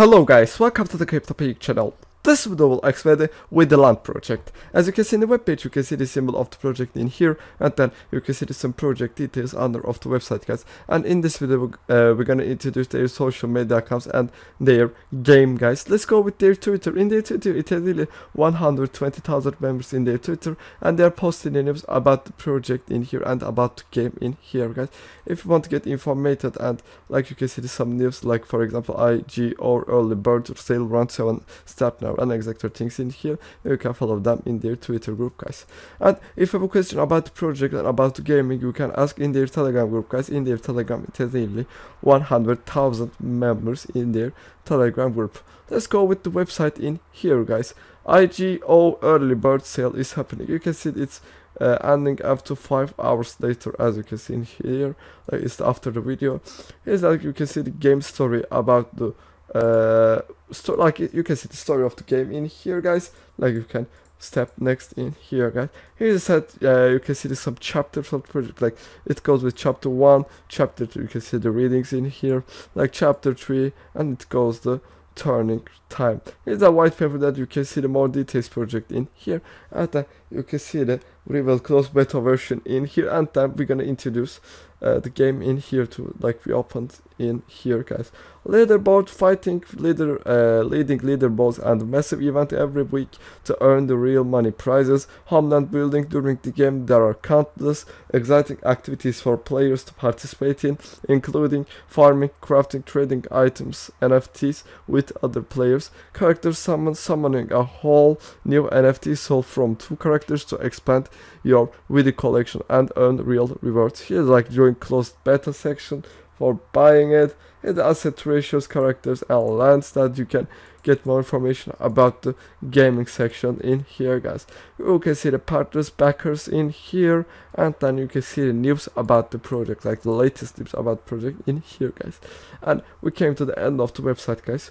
Hello guys, welcome to the Cryptopeak channel. This video will expand with the land project. As you can see in the webpage, you can see the symbol of the project in here, and then you can see some project details under of the website, guys. And in this video, uh, we're gonna introduce their social media accounts and their game, guys. Let's go with their Twitter. In their Twitter, it has nearly 120,000 members in their Twitter, and they are posting the news about the project in here and about the game in here, guys. If you want to get informated and like you can see some news, like for example, IG or early bird sale round 7 start now unexacted things in here. You can follow them in their Twitter group, guys. And if you have a question about the project and about the gaming, you can ask in their Telegram group, guys. In their Telegram, it has nearly 100,000 members in their Telegram group. Let's go with the website in here, guys. IGO early bird sale is happening. You can see it's uh, ending up to 5 hours later as you can see in here. it's after the video. Is that like you can see the game story about the uh, so like you can see the story of the game in here guys like you can step next in here guys here is that uh, you can see some chapters of project like it goes with chapter one chapter two you can see the readings in here like chapter three and it goes the turning time here's a white paper that you can see the more details project in here and then you can see the reveal close beta version in here and then we're gonna introduce uh, the game in here to like we opened in here guys leaderboard fighting leader uh, leading leaderboards and massive event every week to earn the real money prizes homeland building during the game there are countless exciting activities for players to participate in including farming crafting trading items nfts with other players character summon summoning a whole new nft sold from two characters to expand your video collection and earn real rewards here like during closed beta section for buying it. It a ratios, characters and lands that you can get more information about the gaming section in here guys. You can see the partners, backers in here and then you can see the news about the project like the latest news about project in here guys. And we came to the end of the website guys.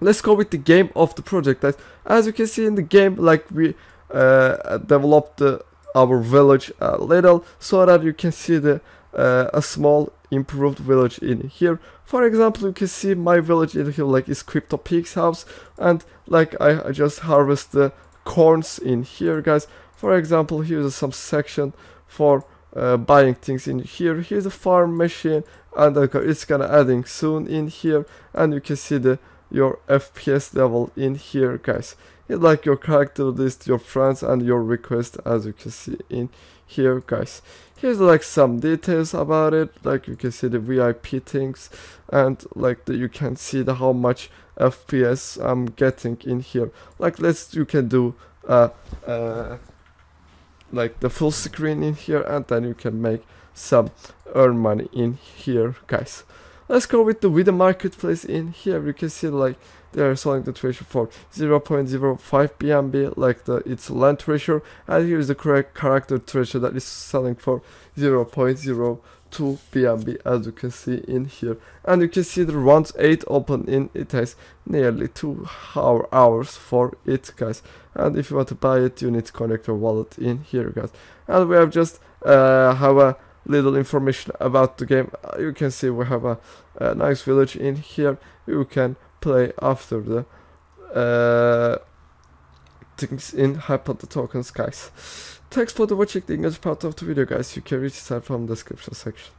Let's go with the game of the project guys. As you can see in the game like we uh, developed the, our village a little so that you can see the uh, a small improved village in here. For example, you can see my village in here like is Crypto Peaks house and like I, I just harvest the corns in here guys. For example, here's some section for uh, buying things in here. Here's a farm machine and uh, it's gonna adding soon in here and you can see the your FPS level in here guys. You like your character list, your friends and your request as you can see in here guys here's like some details about it like you can see the VIP things and like the, you can see the how much FPS I'm getting in here like let's you can do uh, uh, like the full screen in here and then you can make some earn money in here guys Let's go with the with the marketplace in here. You can see like they are selling the treasure for 0.05 BNB, like the its land treasure, and here is the correct character treasure that is selling for 0.02 BNB, as you can see in here. And you can see the round 8 open in it has nearly 2 hour hours for it, guys. And if you want to buy it, you need to connect your wallet in here, guys. And we have just uh, have a little information about the game uh, you can see we have a, a nice village in here you can play after the uh, things in Hyper the Token Skies. Thanks for the watching the English part of the video guys. You can reach us from the description section.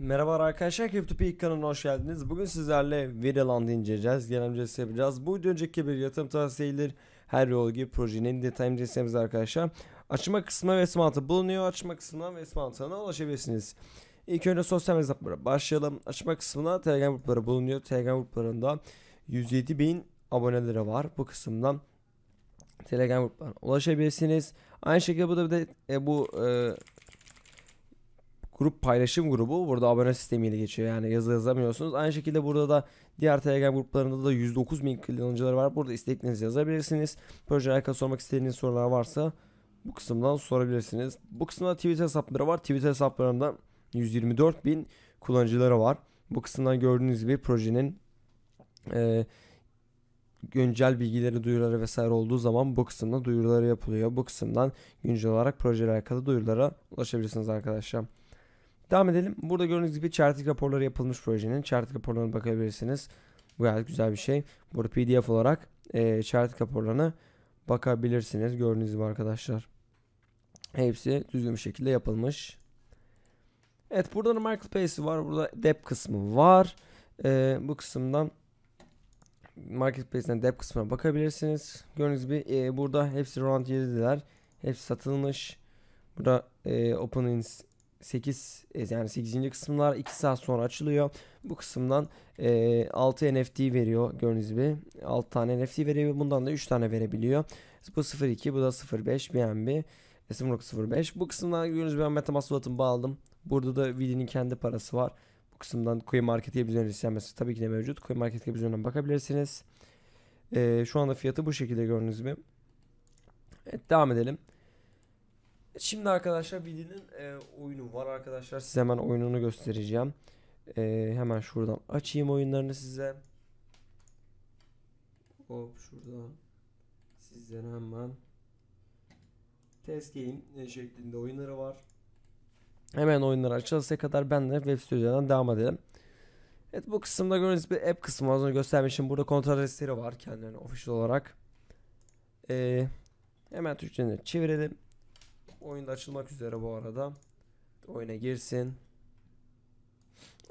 Merhaba arkadaşlar, CryptoPeak kanalına hoş geldiniz. Bugün sizlerle Veriland'ı inceleyeceğiz, genel öncesi yapacağız. Bu önceki bir yatırım tavsiyeleri her yol gibi projenin detay inceleyeceğiz arkadaşlar. Açma kısmına ve smaltı bulunuyor. Açma kısmına ve smaltına ulaşabilirsiniz. İlk önce sosyal hesaplara başlayalım. Açma kısmına Telegram grupları bulunuyor. Telegram gruplarında 107 bin aboneleri var. Bu kısımdan Telegram gruplarına ulaşabilirsiniz. Aynı şekilde bu da bir de e, bu e, grup paylaşım grubu. Burada abone sistemiyle geçiyor. Yani yazı yazamıyorsunuz. Aynı şekilde burada da diğer Telegram gruplarında da 109 bin kullanıcıları var. Burada isteklerinizi yazabilirsiniz. Proje alakalı sormak istediğiniz sorular varsa bu kısımdan sorabilirsiniz. Bu kısımda Twitter hesapları var. Twitter hesaplarında 124 bin kullanıcıları var. Bu kısımdan gördüğünüz gibi projenin e, güncel bilgileri, duyuruları vesaire olduğu zaman bu kısımda duyuruları yapılıyor. Bu kısımdan güncel olarak projeyle alakalı duyurulara ulaşabilirsiniz arkadaşlar. Devam edelim. Burada gördüğünüz gibi çertik raporları yapılmış projenin. Çertik raporlarına bakabilirsiniz. Bu gayet güzel bir şey. Burada pdf olarak e, çertik raporlarına bakabilirsiniz. Gördüğünüz gibi arkadaşlar. Hepsi düzgün bir şekilde yapılmış. Evet burada da marketplace var. Burada dep kısmı var. Ee, bu kısımdan marketplace'den dep kısmına bakabilirsiniz. Gördüğünüz gibi e, burada hepsi round 7'diler. Hepsi satılmış. Burada e, openings 8 e, yani 8. kısımlar 2 saat sonra açılıyor. Bu kısımdan e, 6 NFT veriyor gördüğünüz gibi. 6 tane NFT veriyor. Bundan da 3 tane verebiliyor. Bu 02 bu da 05 BNB. 05. Bu kısımdan gördüğünüz ben MetaMask wallet'ımı bağladım. Burada da Vidi'nin kendi parası var. Bu kısımdan Coin Market Capitalization listemesi tabii ki de mevcut. Coin Market Capitalization'dan bakabilirsiniz. Ee, şu anda fiyatı bu şekilde gördüğünüz gibi. Evet devam edelim. Şimdi arkadaşlar Vidi'nin e, oyunu var arkadaşlar. Size hemen oyununu göstereceğim. E, hemen şuradan açayım oyunlarını size. Hop şuradan. Sizden hemen Test game e, şeklinde oyunları var. Hemen oyunları açılsa kadar ben de web stüdyodan devam edelim. Evet bu kısımda gördüğünüz bir app kısmı az önce göstermişim. Burada kontrol adresleri var kendilerine official olarak. Ee, hemen Türkçe'ni çevirelim. Oyunda açılmak üzere bu arada. Oyuna girsin.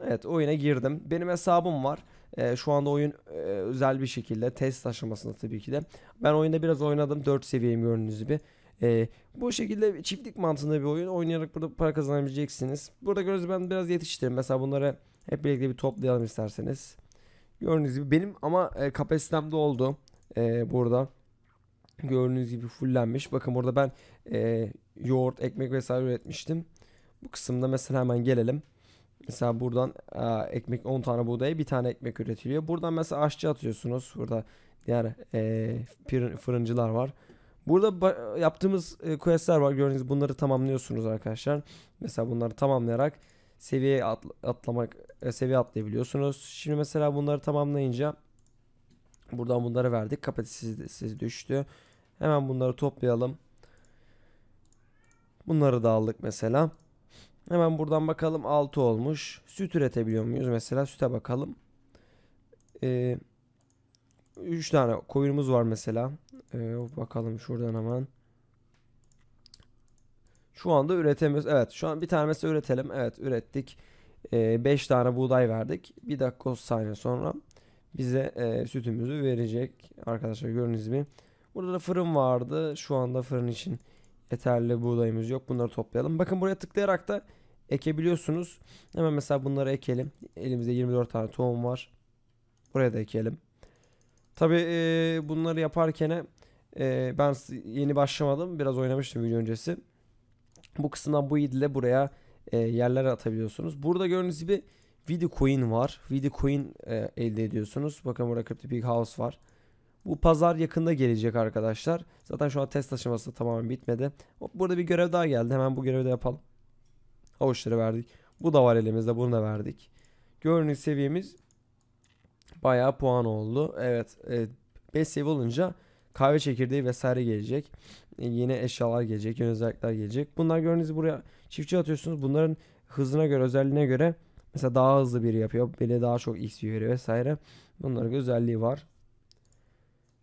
Evet oyuna girdim. Benim hesabım var. Ee, şu anda oyun e, özel bir şekilde test aşamasında tabii ki de. Ben oyunda biraz oynadım. 4 seviyeyim gördüğünüz gibi. E, bu şekilde çiftlik mantığında bir oyun oynayarak burada para kazanabileceksiniz. Burada gördüğünüz ben biraz yetiştim. Mesela bunları hep birlikte bir toplayalım isterseniz. Gördüğünüz gibi benim ama e, kapasitemde oldu e, burada. Gördüğünüz gibi fullenmiş. Bakın burada ben e, yoğurt, ekmek vesaire üretmiştim. Bu kısımda mesela hemen gelelim. Mesela buradan e, ekmek 10 tane buğdaya bir tane ekmek üretiliyor. Buradan mesela aşçı atıyorsunuz. Burada diğer e, fırıncılar var. Burada yaptığımız e, questler var gördüğünüz bunları tamamlıyorsunuz arkadaşlar. Mesela bunları tamamlayarak seviye atl atlamak e, seviye atlayabiliyorsunuz. Şimdi mesela bunları tamamlayınca buradan bunları verdik. Kapasitesi düştü. Hemen bunları toplayalım. Bunları da aldık mesela. Hemen buradan bakalım 6 olmuş. Süt üretebiliyor muyuz? Mesela süte bakalım. Eee 3 tane koyunumuz var mesela. Ee, bakalım şuradan hemen. Şu anda üretemiyoruz. Evet şu an bir tane mesela üretelim. Evet ürettik. 5 ee, tane buğday verdik. Bir dakika saniye sonra bize e, sütümüzü verecek. Arkadaşlar gördüğünüz gibi. Burada da fırın vardı. Şu anda fırın için yeterli buğdayımız yok. Bunları toplayalım. Bakın buraya tıklayarak da ekebiliyorsunuz. Hemen mesela bunları ekelim. Elimizde 24 tane tohum var. Buraya da ekelim. Tabii e, bunları yaparken e, ben yeni başlamadım. Biraz oynamıştım video öncesi. Bu kısımdan bu ile buraya e, yerlere atabiliyorsunuz. Burada gördüğünüz gibi Vidi Coin var. Vidi Coin e, elde ediyorsunuz. Bakın burada Crypto Big House var. Bu pazar yakında gelecek arkadaşlar. Zaten şu an test aşaması tamamen bitmedi. Hop, burada bir görev daha geldi. Hemen bu görevi de yapalım. Avuçları verdik. Bu da var elimizde. Bunu da verdik. Görünüş seviyemiz bayağı puan oldu. Evet 5 e, seviye olunca kahve çekirdeği vesaire gelecek. E, yeni eşyalar gelecek, yeni özellikler gelecek. Bunlar gördüğünüz buraya çiftçi atıyorsunuz. Bunların hızına göre, özelliğine göre mesela daha hızlı biri yapıyor. Biri daha çok XP veriyor vesaire. Bunların özelliği var.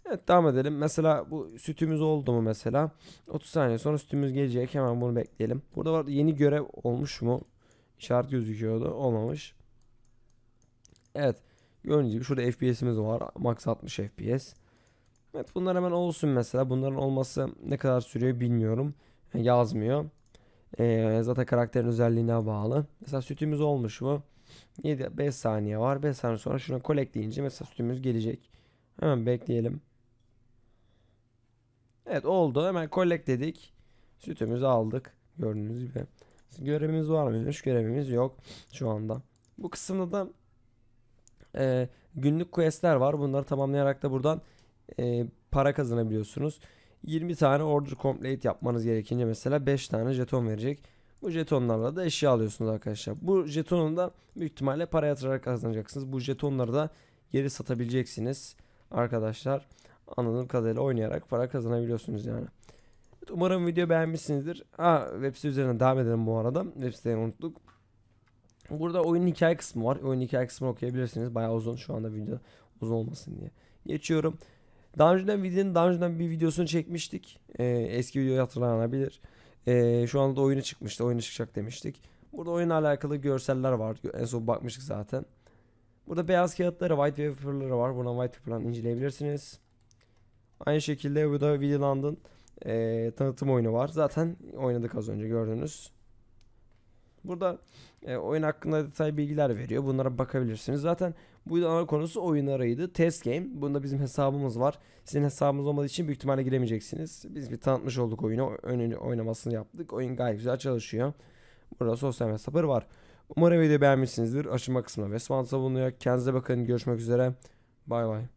Evet devam edelim. Mesela bu sütümüz oldu mu mesela? 30 saniye sonra sütümüz gelecek. Hemen bunu bekleyelim. Burada var yeni görev olmuş mu? İşaret gözüküyordu. Olmamış. Evet. Gördüğünüz gibi şurada FPS'imiz var. Max 60 FPS. Evet bunlar hemen olsun mesela. Bunların olması ne kadar sürüyor bilmiyorum. E, yazmıyor. Ee, zaten karakterin özelliğine bağlı. Mesela sütümüz olmuş mu? 7 5 saniye var. 5 saniye sonra şuna collect deyince mesela sütümüz gelecek. Hemen bekleyelim. Evet oldu. Hemen collect dedik. Sütümüzü aldık. Gördüğünüz gibi. Görevimiz var mıymış? Görevimiz yok şu anda. Bu kısımda da e, günlük questler var. Bunları tamamlayarak da buradan e, para kazanabiliyorsunuz. 20 tane order complete yapmanız gerekince mesela 5 tane jeton verecek. Bu jetonlarla da eşya alıyorsunuz arkadaşlar. Bu jetonu da büyük ihtimalle para yatırarak kazanacaksınız. Bu jetonları da geri satabileceksiniz arkadaşlar. Anladığım kadarıyla oynayarak para kazanabiliyorsunuz yani. Umarım video beğenmişsinizdir. Ha web site üzerinden devam edelim bu arada. Web siteyi unuttuk. Burada oyun hikaye kısmı var. Oyun hikaye kısmını okuyabilirsiniz. Bayağı uzun şu anda video uzun olmasın diye. Geçiyorum. Daha önceden videonun daha önceden bir videosunu çekmiştik. Ee, eski videoyu hatırlanabilir. Ee, şu anda da oyunu çıkmıştı. Oyunu çıkacak demiştik. Burada oyunla alakalı görseller var. En son bakmıştık zaten. Burada beyaz kağıtları, white paper'ları var. Buna white paper'dan inceleyebilirsiniz. Aynı şekilde burada Videoland'ın e, ee, tanıtım oyunu var. Zaten oynadık az önce gördünüz. Burada e, oyun hakkında detay bilgiler veriyor. Bunlara bakabilirsiniz. Zaten bu yılın ana konusu oyun arayıydı. Test game. Bunda bizim hesabımız var. Sizin hesabınız olmadığı için büyük ihtimalle giremeyeceksiniz. Biz bir tanıtmış olduk oyunu. Önünü oynamasını yaptık. Oyun gayet güzel çalışıyor. Burada sosyal mesafır var. Umarım video beğenmişsinizdir. Aşırma kısmına ve savunuyor. Kendinize bakın. Görüşmek üzere. Bay bay.